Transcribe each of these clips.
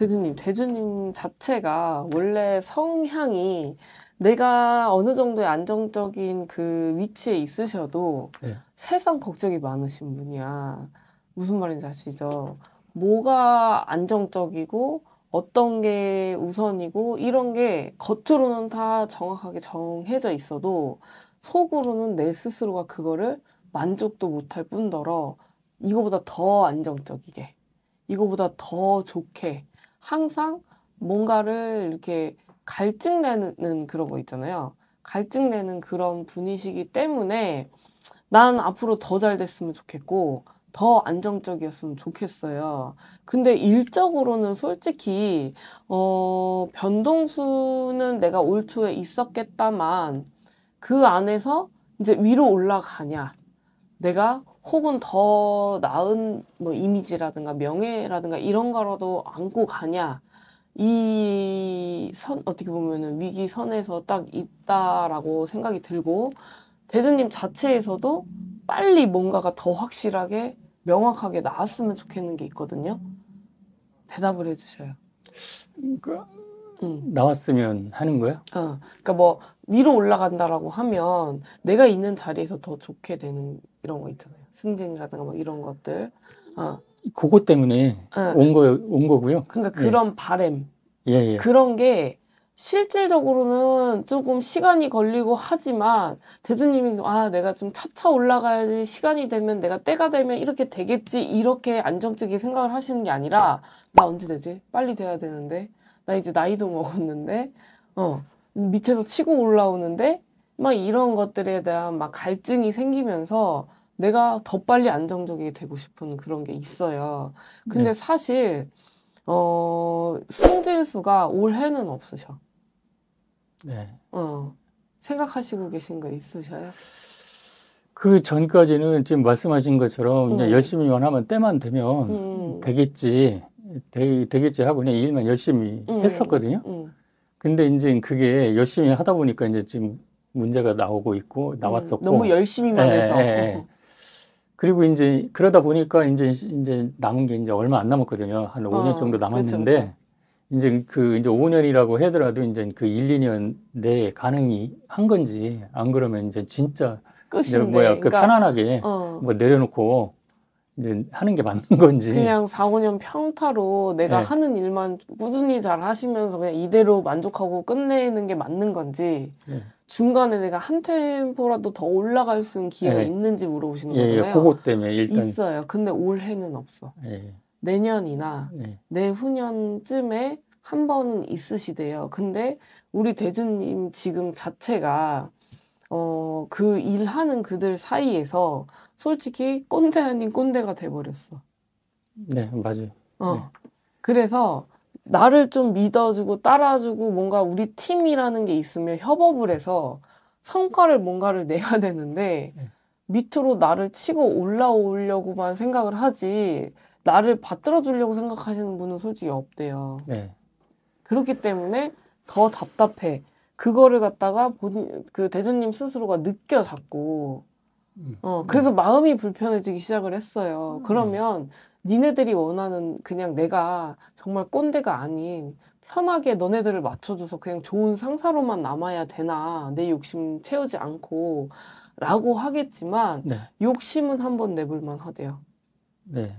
대주님, 대주님 자체가 원래 성향이 내가 어느 정도의 안정적인 그 위치에 있으셔도 네. 세상 걱정이 많으신 분이야. 무슨 말인지 아시죠? 뭐가 안정적이고 어떤 게 우선이고 이런 게 겉으로는 다 정확하게 정해져 있어도 속으로는 내 스스로가 그거를 만족도 못할 뿐더러 이거보다 더 안정적이게 이거보다 더 좋게 항상 뭔가를 이렇게 갈증내는 그런 거 있잖아요. 갈증내는 그런 분이시기 때문에 난 앞으로 더 잘 됐으면 좋겠고 더 안정적이었으면 좋겠어요. 근데 일적으로는 솔직히 어 변동수는 내가 올 초에 있었겠다만 그 안에서 이제 위로 올라가냐 내가 혹은 더 나은 뭐 이미지라든가 명예라든가 이런 거라도 안고 가냐 이 선 어떻게 보면은 위기 선에서 딱 있다라고 생각이 들고 대드님 자체에서도 빨리 뭔가가 더 확실하게 명확하게 나왔으면 좋겠는 게 있거든요. 대답을 해주셔요. 그러니까 나왔으면 하는 거야? 어. 그러니까 뭐 위로 올라간다라고 하면 내가 있는 자리에서 더 좋게 되는 이런 거 있잖아요. 승진이라든가 막 뭐 이런 것들. 어. 그것 때문에 어. 온, 거, 온 거고요. 그러니까 예. 그런 예. 바램. 예, 예. 그런 게 실질적으로는 조금 시간이 걸리고 하지만 대주님이 아 내가 좀 차차 올라가야지 시간이 되면 내가 때가 되면 이렇게 되겠지 이렇게 안정적인 생각을 하시는 게 아니라 나 언제 되지 빨리 돼야 되는데 나 이제 나이도 먹었는데, 어, 밑에서 치고 올라오는데, 막 이런 것들에 대한 막 갈증이 생기면서 내가 더 빨리 안정적이 되고 싶은 그런 게 있어요. 근데 네. 사실, 어, 승진수가 올해는 없으셔. 네. 어, 생각하시고 계신 거 있으셔요? 그 전까지는 지금 말씀하신 것처럼 음. 열심히만 하면 때만 되면 음. 되겠지. 되, 겠지 하고 그냥 일만 열심히 음, 음, 했었거든요. 음. 근데 이제 그게 열심히 하다 보니까 이제 지금 문제가 나오고 있고 음, 나왔었고 너무 열심히만 예, 해서 예, 예, 그리고 이제 그러다 보니까 이제 이제 남은 게 이제 얼마 안 남았거든요. 한 5년 어, 정도 남았는데 그렇죠, 그렇죠. 이제 그 이제 5년이라고 하더라도 이제 그 1, 2년 내에 가능이한 건지 안 그러면 이제 진짜 끝인데. 뭐야 그 그러니까, 편안하게 어. 뭐 내려놓고 하는 게 맞는 건지 그냥 4, 5년 평타로 내가 네. 하는 일만 꾸준히 잘 하시면서 그냥 이대로 만족하고 끝내는 게 맞는 건지 네. 중간에 내가 한 템포라도 더 올라갈 수 있는 기회가 네. 있는지 물어보시는 예, 예 거잖아요. 예, 그거 때문에 일단 있어요. 근데 올해는 없어. 예. 내년이나 예. 내후년쯤에 한 번은 있으시대요. 근데 우리 대주님 지금 자체가 어, 그 일하는 그들 사이에서 솔직히 꼰대 아닌 꼰대가 돼버렸어. 네, 맞아요. 어. 네. 그래서 나를 좀 믿어주고 따라주고 뭔가 우리 팀이라는 게 있으면 협업을 해서 성과를 뭔가를 내야 되는데 네. 밑으로 나를 치고 올라오려고만 생각을 하지 나를 받들어 주려고 생각하시는 분은 솔직히 없대요. 네. 그렇기 때문에 더 답답해. 그거를 갖다가 본인 그 대전님 스스로가 느껴 잡고 음. 어 그래서 마음이 불편해지기 시작을 했어요. 음. 그러면 니네들이 원하는 그냥 내가 정말 꼰대가 아닌 편하게 너네들을 맞춰줘서 그냥 좋은 상사로만 남아야 되나 내 욕심 채우지 않고 라고 하겠지만 네. 욕심은 한번 내볼만 하대요. 네.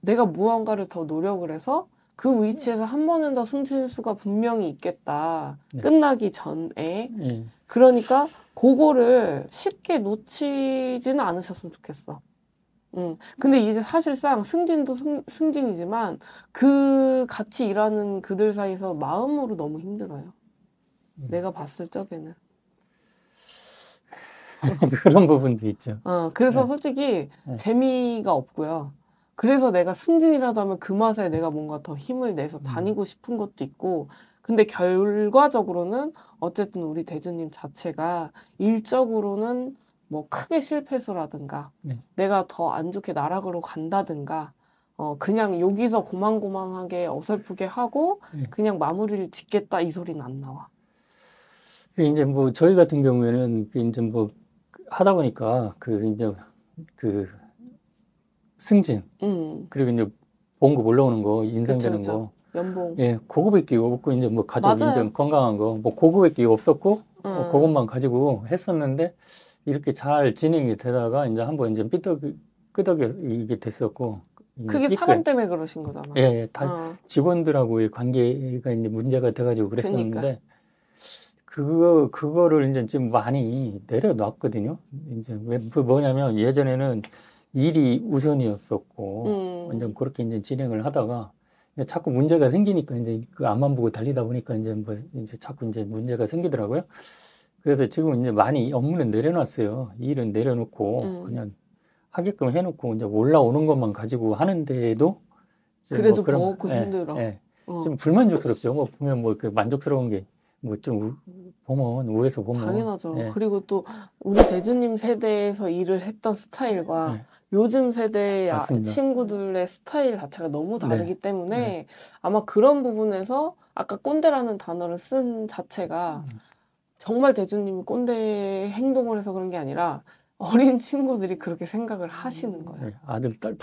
내가 무언가를 더 노력을 해서 그 위치에서 한 번은 더 승진수가 분명히 있겠다. 네. 끝나기 전에. 네. 그러니까 그거를 쉽게 놓치지는 않으셨으면 좋겠어. 음. 근데 이제 사실상 승진도 승, 승진이지만 그 같이 일하는 그들 사이에서 마음으로 너무 힘들어요. 음. 내가 봤을 적에는. 그런 부분도 있죠. 어, 그래서 네. 솔직히 네. 재미가 없고요. 그래서 내가 승진이라도 하면 그 맛에 내가 뭔가 더 힘을 내서 음. 다니고 싶은 것도 있고 근데 결과적으로는 어쨌든 우리 대주님 자체가 일적으로는 뭐 크게 실패수라든가 네. 내가 더 안 좋게 나락으로 간다든가 어 그냥 여기서 고만고만하게 어설프게 하고 네. 그냥 마무리를 짓겠다 이 소리는 안 나와. 그 이제 뭐 저희 같은 경우에는 그 이제 뭐 하다 보니까 그 이제 그 승진 음. 그리고 이제 봉급 올라오는 거 인상되는 거 연봉 예 고급의 끼끼 없고 이제 뭐 가족 맞아요. 인정 건강한 거 뭐 고급의 에끼 없었고 뭐 음. 어, 그것만 가지고 했었는데 이렇게 잘 진행이 되다가 이제 한번 이제 삐이 끄덕이게 됐었고 그게 삐끗. 사람 때문에 그러신 거잖아요. 예, 예. 다 어. 직원들하고의 관계가 이제 문제가 돼가지고 그랬었는데 그러니까. 그거 그거를 이제 지금 많이 내려놨거든요. 이제 왜 그 뭐냐면 예전에는 일이 우선이었었고 음. 완전 그렇게 이제 진행을 하다가 자꾸 문제가 생기니까 이제 그 앞만 보고 달리다 보니까 이제 뭐 이제 자꾸 이제 문제가 생기더라고요. 그래서 지금 이제 많이 업무는 내려놨어요. 일은 내려놓고 음. 그냥 하게끔 해놓고 이제 올라오는 것만 가지고 하는데도 뭐 그래도 뭐 그런, 먹고 예, 힘들어. 예. 어. 좀 불만족스럽죠. 뭐 보면 뭐 그 만족스러운 게 뭐좀 보면 우에서 보면 당연하죠. 예. 그리고 또 우리 대주님 세대에서 일을 했던 스타일과 예. 요즘 세대의 아, 친구들의 스타일 자체가 너무 네. 다르기 네. 때문에 네. 아마 그런 부분에서 아까 꼰대라는 단어를 쓴 자체가 음. 정말 대주님이 꼰대 행동을 해서 그런 게 아니라 어린 친구들이 그렇게 생각을 하시는 음. 거예요. 네, 아들 딸뻘이.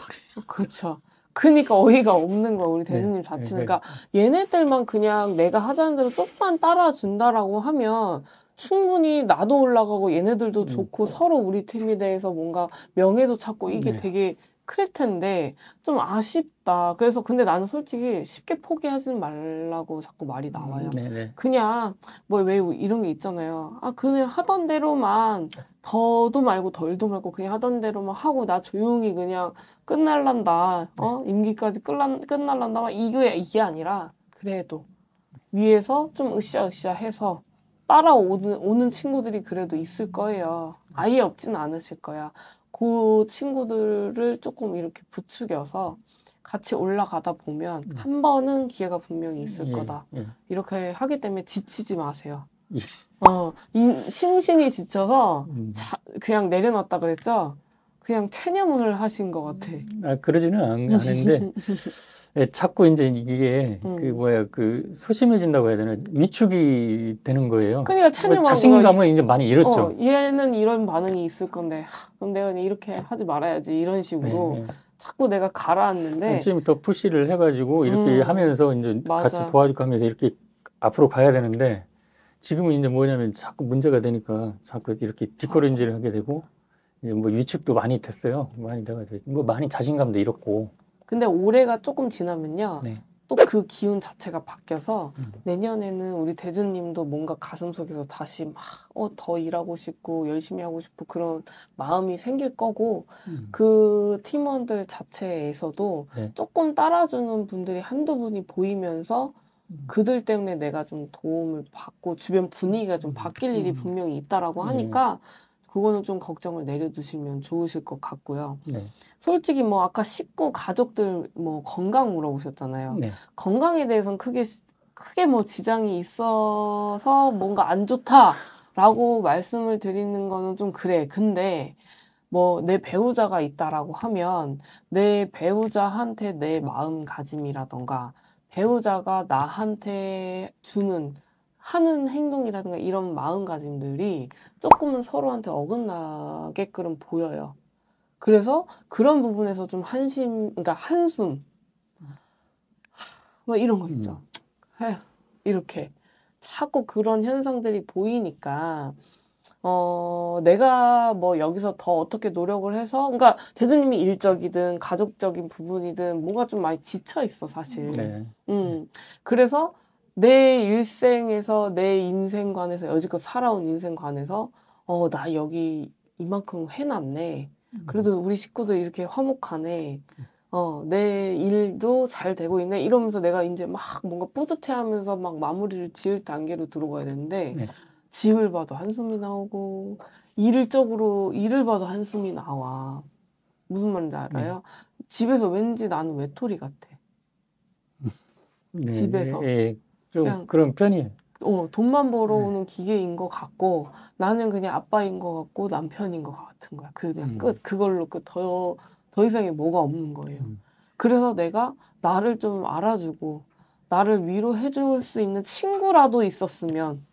그렇죠. 그니까 어이가 없는 거야 우리 네. 대표님 자체. 네, 네. 그러니까 얘네들만 그냥 내가 하자는 대로 조금만 따라준다라고 하면 충분히 나도 올라가고 얘네들도 음. 좋고 서로 우리 팀에 대해서 뭔가 명예도 찾고 이게 되게 클 텐데 좀 아쉽다. 그래서 근데 나는 솔직히 쉽게 포기하지는 말라고 자꾸 말이 음, 나와요. 음, 그냥 뭐 왜 이런 게 있잖아요. 아 그냥 하던 대로만 더도 말고 덜도 말고 그냥 하던 대로만 하고 나 조용히 그냥 끝날란다. 어 네. 임기까지 끝난 끝날란다. 막 이게 이게 아니라 그래도 위에서 좀 으쌰으쌰 해서 따라오는 오는 친구들이 그래도 있을 거예요. 음. 아예 없진 않으실 거야. 그 친구들을 조금 이렇게 부추겨서 같이 올라가다 보면 음. 한 번은 기회가 분명히 있을 예, 거다. 예. 이렇게 하기 때문에 지치지 마세요. 예. 어, 이, 심신이 지쳐서 음. 자, 그냥 내려놨다 그랬죠? 그냥 체념을 하신 것 같아. 아 그러지는 않은데 예, 자꾸 이제 이게 음. 그 뭐야 그 소심해진다고 해야 되나 위축이 되는 거예요. 그러니까 뭐 체념하고 자신감을 이제 많이 잃었죠. 어, 얘는 이런 반응이 있을 건데 그럼 내가 이렇게 하지 말아야지 이런 식으로. 네, 네. 자꾸 내가 가라앉는데 어, 지금 더 푸시를 해가지고 이렇게 음. 하면서 이제 맞아. 같이 도와주고 하면서 이렇게 앞으로 가야 되는데 지금은 이제 뭐냐면 자꾸 문제가 되니까 자꾸 이렇게 뒷걸음질을 하게 되고 뭐 위축도 많이 됐어요. 많이 내가 뭐 많이 자신감도 잃었고. 근데 올해가 조금 지나면요. 네. 또그 기운 자체가 바뀌어서 음. 내년에는 우리 대준님도 뭔가 가슴속에서 다시 막어더 일하고 싶고 열심히 하고 싶고 그런 마음이 생길 거고 음. 그 팀원들 자체에서도 네. 조금 따라주는 분들이 한두 분이 보이면서 음. 그들 때문에 내가 좀 도움을 받고 주변 분위기가 좀 음. 바뀔 일이 음. 분명히 있다라고 네. 하니까 그거는 좀 걱정을 내려두시면 좋으실 것 같고요. 네. 솔직히 뭐 아까 식구 가족들 뭐 건강 물어보셨잖아요. 네. 건강에 대해서는 크게 크게 뭐 지장이 있어서 뭔가 안 좋다라고 말씀을 드리는 거는 좀 그래. 근데 뭐 내 배우자가 있다라고 하면 내 배우자한테 내 마음가짐이라던가 배우자가 나한테 주는 하는 행동이라든가 이런 마음가짐들이 조금은 서로한테 어긋나게끔 보여요. 그래서 그런 부분에서 좀 한심, 그러니까 한숨, 뭐 이런 거 있죠. 에휴, 음. 이렇게 자꾸 그런 현상들이 보이니까 어, 내가 뭐 여기서 더 어떻게 노력을 해서, 그러니까 대두님이 일적이든 가족적인 부분이든 뭔가 좀 많이 지쳐 있어, 사실. 네. 음. 그래서 내 일생에서 내 인생관에서 여지껏 살아온 인생관에서 어 나 여기 이만큼 해놨네. 음. 그래도 우리 식구들 이렇게 화목하네. 음. 어, 내 일도 잘 되고 있네. 이러면서 내가 이제 막 뭔가 뿌듯해 하면서 막 마무리를 지을 단계로 들어가야 되는데, 네. 지을 봐도 한숨이 나오고, 일적으로 일을 봐도 한숨이 나와. 무슨 말인지 알아요? 네. 집에서 왠지 나는 외톨이 같아. 네, 집에서. 예, 예, 예. 좀 그런 편이에요. 어, 돈만 벌어오는 네. 기계인 것 같고 나는 그냥 아빠인 것 같고 남편인 것 같은 거야. 그 그냥 음. 끝 그걸로 끝더더 더 이상의 뭐가 없는 거예요. 음. 그래서 내가 나를 좀 알아주고 나를 위로해 줄수 있는 친구라도 있었으면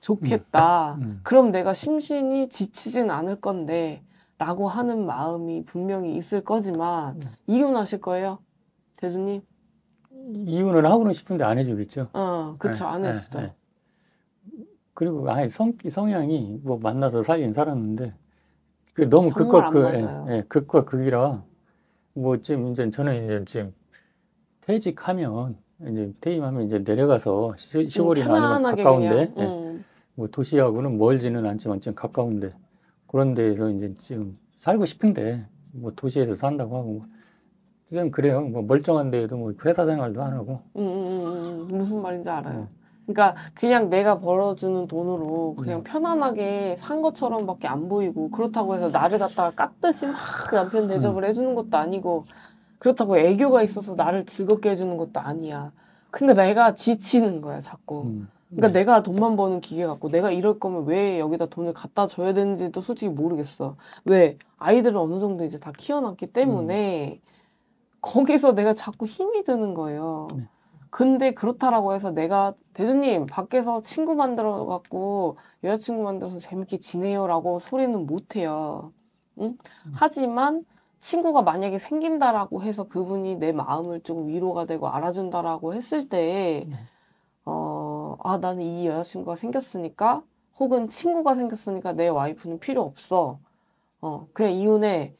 좋겠다. 음. 음. 그럼 내가 심신이 지치진 않을 건데 라고 하는 마음이 분명히 있을 거지만 음. 이혼하실 거예요. 대주님? 이유는 하고는 싶은데 안 해주겠죠. 어, 그쵸. 네, 안 예, 예, 해주죠. 네, 네. 그리고 아예 성, 성향이 뭐 만나서 살긴 살았는데 그 너무 극과 극, 예, 예, 극과 극이라 뭐 지금 이제 저는 이제 지금 퇴직하면 이제 퇴임하면 이제 내려가서 시, 음, 시골이나 아니면 가까운데 예, 음. 뭐 도시하고는 멀지는 않지만 지금 가까운데 그런 데에서 이제 지금 살고 싶은데 뭐 도시에서 산다고 하고 요즘 그래요. 뭐 멀쩡한데도 뭐 회사 생활도 안 하고. 음, 음, 음, 음, 무슨 말인지 알아요. 네. 그러니까 그냥 내가 벌어주는 돈으로 그냥 네. 편안하게 산 것처럼밖에 안 보이고 그렇다고 해서 나를 갖다가 깍듯이 막 그 남편 대접을 음. 해주는 것도 아니고 그렇다고 애교가 있어서 나를 즐겁게 해주는 것도 아니야. 그러니까 내가 지치는 거야 자꾸. 음. 그러니까 네. 내가 돈만 버는 기계 같고 내가 이럴 거면 왜 여기다 돈을 갖다 줘야 되는지도 솔직히 모르겠어. 왜 아이들을 어느 정도 이제 다 키워놨기 때문에 음. 거기서 내가 자꾸 힘이 드는 거예요. 네. 근데 그렇다라고 해서 내가 대주님 밖에서 친구 만들어 갖고 여자친구 만들어서 재밌게 지내요라고 소리는 못 해요. 응? 음. 하지만 친구가 만약에 생긴다라고 해서 그분이 내 마음을 좀 위로가 되고 알아준다라고 했을 때, 네. 어, 아, 나는 이 여자친구가 생겼으니까, 혹은 친구가 생겼으니까 내 와이프는 필요 없어. 어, 그냥 이혼해.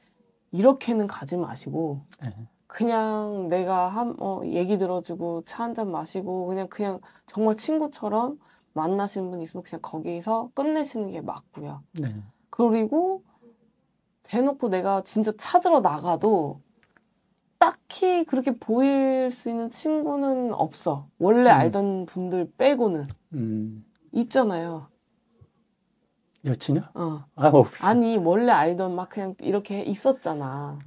이렇게는 가지 마시고, 네. 그냥 내가 한, 어, 얘기 들어주고 차 한 잔 마시고 그냥 그냥 정말 친구처럼 만나시는 분 있으면 그냥 거기서 끝내시는 게 맞고요. 네. 그리고 대놓고 내가 진짜 찾으러 나가도 딱히 그렇게 보일 수 있는 친구는 없어. 원래 음. 알던 분들 빼고는 음. 있잖아요. 여친이요? 어. 아 없어. 아니 원래 알던 막 그냥 이렇게 있었잖아.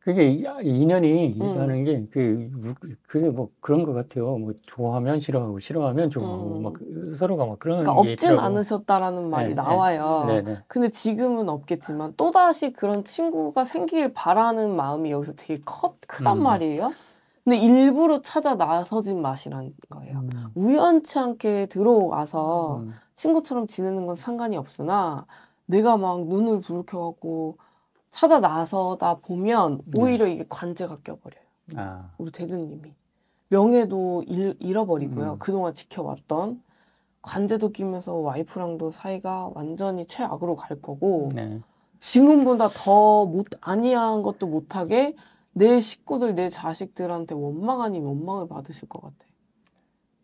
그게 아, 인연이 일하는 음. 게그 그게 뭐 그런 것 같아요. 뭐 좋아하면 싫어하고 싫어하면 좋아하고 음. 막 서로가 막 그런 그러니까 게 없진 있더라고. 않으셨다라는 말이 네, 네, 나와요. 네, 네, 근데 지금은 없겠지만 또 다시 그런 친구가 생길 바라는 마음이 여기서 되게 커 크단 음. 말이에요. 근데 일부러 찾아 나서진 맛이란 거예요. 음. 우연치 않게 들어와서 음. 친구처럼 지내는 건 상관이 없으나 내가 막 눈을 부릅켜갖고 찾아 나서다 보면 네. 오히려 이게 관제가 껴버려요. 아. 우리 대등님이 명예도 잃, 잃어버리고요. 음. 그동안 지켜왔던 관제도 끼면서 와이프랑도 사이가 완전히 최악으로 갈 거고 네. 지금보다 더 못 아니한 것도 못하게 내 식구들 내 자식들한테 원망 아닌 원망을 받으실 것 같아.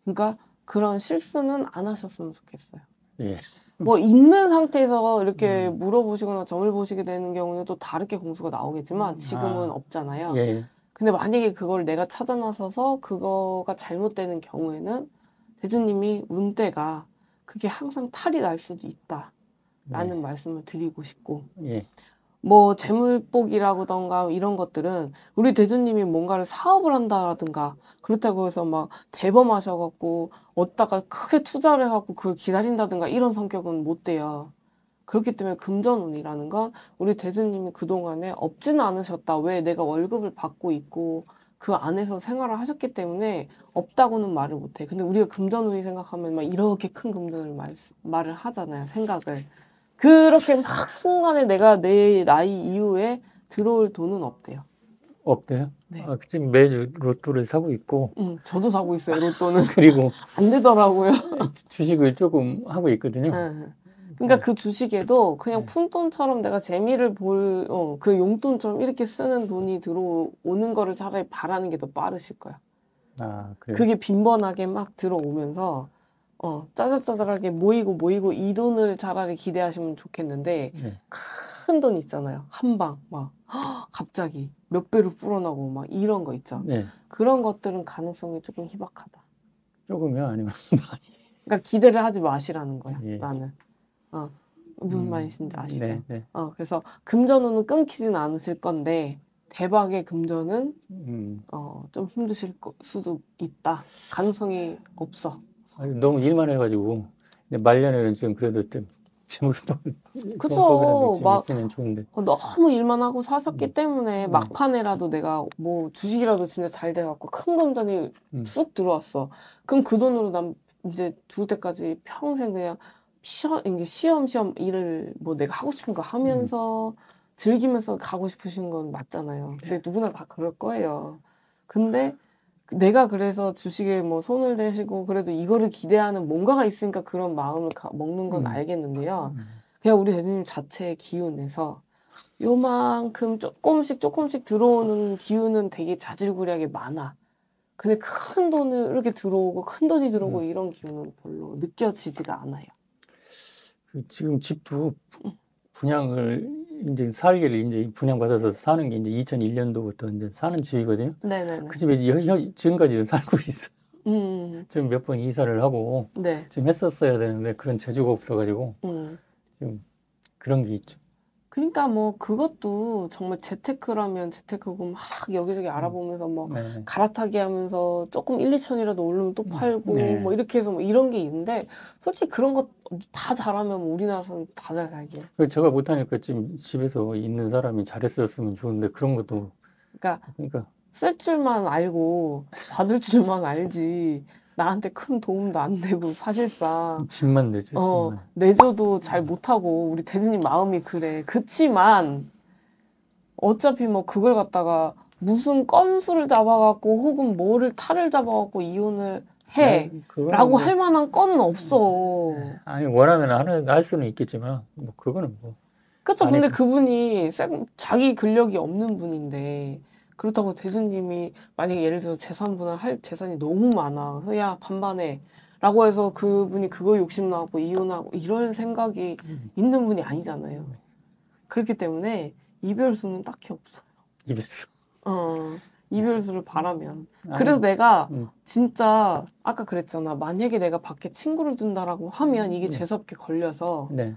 그러니까 그런 실수는 안 하셨으면 좋겠어요. 예. 뭐 있는 상태에서 이렇게 음. 물어보시거나 점을 보시게 되는 경우는 또 다르게 공수가 나오겠지만 음. 지금은 아. 없잖아요. 예. 근데 만약에 그걸 내가 찾아나서서 그거가 잘못되는 경우에는 대주님이 운대가 그게 항상 탈이 날 수도 있다라는 예. 말씀을 드리고 싶고 예. 뭐 재물복이라던가 이런 것들은 우리 대주님이 뭔가를 사업을 한다라든가 그렇다고 해서 막 대범하셔갖고 얻다가 크게 투자를 해갖고 그걸 기다린다든가 이런 성격은 못 돼요. 그렇기 때문에 금전운이라는 건 우리 대주님이 그동안에 없지는 않으셨다. 왜 내가 월급을 받고 있고 그 안에서 생활을 하셨기 때문에 없다고는 말을 못해. 근데 우리가 금전운이 생각하면 막 이렇게 큰 금전을 말, 말을 하잖아요. 생각을. 그렇게 막 순간에 내가 내 나이 이후에 들어올 돈은 없대요. 없대요? 네. 아, 지금 매주 로또를 사고 있고. 음, 저도 사고 있어요, 로또는. 그리고. 안 되더라고요. 주식을 조금 하고 있거든요. 네, 네. 그러니까 네. 그 주식에도 그냥 네. 푼돈처럼 내가 재미를 볼, 어, 그 용돈처럼 이렇게 쓰는 돈이 들어오는 거를 차라리 바라는 게 더 빠르실 거야. 아, 그래 그게 빈번하게 막 들어오면서 어, 짜잘짜잘하게 모이고 모이고 이 돈을 차라리 기대하시면 좋겠는데 네. 큰돈 있잖아요. 한 방 막 갑자기 몇 배로 불어나고 막 이런 거 있죠. 네. 그런 것들은 가능성이 조금 희박하다. 조금요? 아니면 많이? 그러니까 기대를 하지 마시라는 거야. 예. 나는. 어. 무슨 음. 말인지 아시죠? 네, 네. 어, 그래서 금전운은 끊기진 않으실 건데 대박의 금전은 음. 어, 좀 힘드실 수도 있다. 가능성이 없어. 너무 일만 해가지고 말년에는 좀 그래도 좀 그쵸. 막 어, 너무 일만 하고 사셨기 음. 때문에 음. 막판에라도 내가 뭐 주식이라도 진짜 잘 돼갖고 큰 금전이 음. 쑥 들어왔어. 그럼 그 돈으로 난 이제 죽을 때까지 평생 그냥 시험, 이게 시험, 시험 일을 뭐 내가 하고 싶은 거 하면서 음. 즐기면서 가고 싶으신 건 맞잖아요. 근데 네. 누구나 다 그럴 거예요. 근데 내가 그래서 주식에 뭐 손을 대시고 그래도 이거를 기대하는 뭔가가 있으니까 그런 마음을 가, 먹는 건 음. 알겠는데요. 음. 그냥 우리 대표님 자체의 기운에서 요만큼 조금씩 조금씩 들어오는 기운은 되게 자질구레하게 많아. 근데 큰 돈을 이렇게 들어오고 큰 돈이 들어오고 음. 이런 기운은 별로 느껴지지가 않아요. 그 지금 집도 분양을 이제 살기를 이제 분양받아서 사는 게 이제 2001년도부터 이제 사는 집이거든요. 네네그 집에 여, 여, 지금까지 도 살고 있어요. 음. 지금 몇 번 이사를 하고 네. 지금 했었어야 되는데 그런 재주가 없어가지고 음. 지금 그런 게 있죠. 그러니까 뭐 그것도 정말 재테크라면 재테크고 막 여기저기 음. 알아보면서 뭐 네. 갈아타기 하면서 조금 1, 2천이라도 오르면 또 음. 팔고 네. 뭐 이렇게 해서 뭐 이런 게 있는데 솔직히 그런 거 다 잘하면 뭐 우리나라 사람 다잘 살게. 그 제가 못하니까 지금 집에서 있는 사람이 잘했었으면 좋은데 그런 것도 그러니까, 그러니까. 쓸 줄만 알고 받을 줄만 알지 나한테 큰 도움도 안 되고 사실상 집만 내죠. 어, 내줘도 잘 음. 못하고 우리 대준님 마음이 그래. 그치만 어차피 뭐 그걸 갖다가 무슨 건수를 잡아갖고 혹은 뭐를 탈을 잡아갖고 이혼을 해라고 뭐 할 만한 건은 없어. 음. 아니 원하면 하는 할 수는 있겠지만 뭐 그거는 뭐. 그렇죠. 근데 그분이 자기 근력이 없는 분인데 그렇다고 대주님이 만약에 예를 들어서 재산 분할할 재산이 너무 많아. 그래서 야 반반해. 라고 해서 그분이 그거 욕심나고 이혼하고 이런 생각이 음. 있는 분이 아니잖아요. 그렇기 때문에 이별수는 딱히 없어요. 이별수. 어. 이별수를 바라면. 아니, 그래서 내가 음. 진짜 아까 그랬잖아. 만약에 내가 밖에 친구를 둔다라고 하면 이게 음. 재수없게 걸려서 네.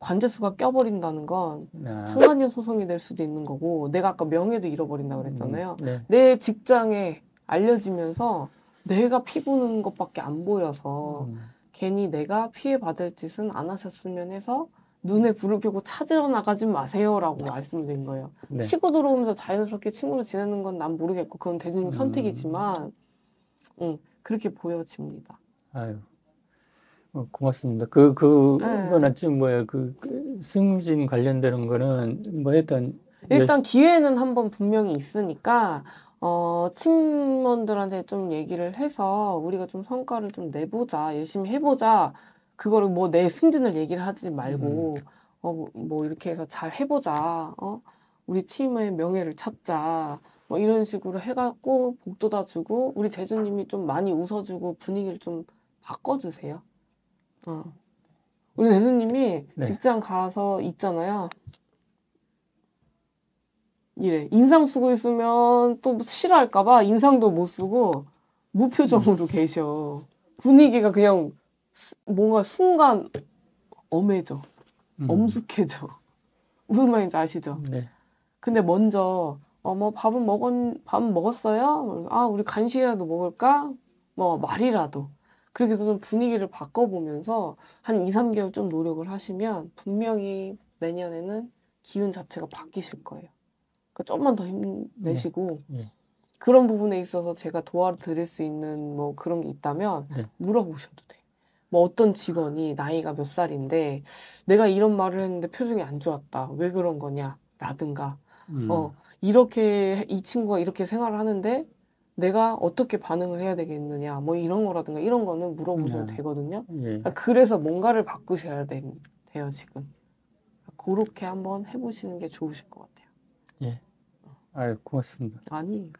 관제수가 껴버린다는 건 네. 상관녀 소송이 될 수도 있는 거고 내가 아까 명예도 잃어버린다 그랬잖아요. 음, 네. 내 직장에 알려지면서 내가 피부는 것밖에 안 보여서 음. 괜히 내가 피해 받을 짓은 안 하셨으면 해서 눈에 불을 켜고 찾으러 나가지 마세요라고 네. 말씀드린 거예요. 네. 치고 들어오면서 자연스럽게 친구로 지내는 건 난 모르겠고 그건 대중님 음. 선택이지만 음, 그렇게 보여집니다. 아유 어, 고맙습니다. 그, 그, 네. 그거는 지금 뭐야, 그, 그, 승진 관련되는 거는 뭐 일단. 일단 기회는 한번 분명히 있으니까, 어, 팀원들한테 좀 얘기를 해서 우리가 좀 성과를 좀 내보자, 열심히 해보자. 그거를 뭐 내 승진을 얘기를 하지 말고, 음. 어, 뭐 이렇게 해서 잘 해보자. 어? 우리 팀의 명예를 찾자. 뭐 이런 식으로 해갖고 복도다 주고 우리 대주님이 좀 많이 웃어주고 분위기를 좀 바꿔주세요. 어. 우리 대수님이 네. 직장 가서 있잖아요. 이래. 인상 쓰고 있으면 또 싫어할까봐 인상도 못 쓰고 무표정으로 음. 계셔. 분위기가 그냥 스, 뭔가 순간 엄해져. 음. 엄숙해져. 무슨 말인지 아시죠? 네. 근데 먼저 어 뭐 밥은 먹은 밥 먹었어요? 아 우리 간식이라도 먹을까? 뭐 말이라도 그렇게 해서 좀 분위기를 바꿔보면서 한 2, 3개월 좀 노력을 하시면 분명히 내년에는 기운 자체가 바뀌실 거예요. 그러니까 좀만 더 힘내시고 네. 네. 그런 부분에 있어서 제가 도와드릴 수 있는 뭐 그런 게 있다면 네. 물어보셔도 돼. 뭐 어떤 직원이 나이가 몇 살인데 내가 이런 말을 했는데 표정이 안 좋았다. 왜 그런 거냐? 라든가. 음. 어, 이렇게 이 친구가 이렇게 생활을 하는데 내가 어떻게 반응을 해야 되겠느냐 뭐 이런 거라든가 이런 거는 물어보면 네. 되거든요. 네. 그러니까 그래서 뭔가를 바꾸셔야 되, 돼요 지금. 그렇게 한번 해보시는 게 좋으실 것 같아요. 예. 아 고맙습니다. 아니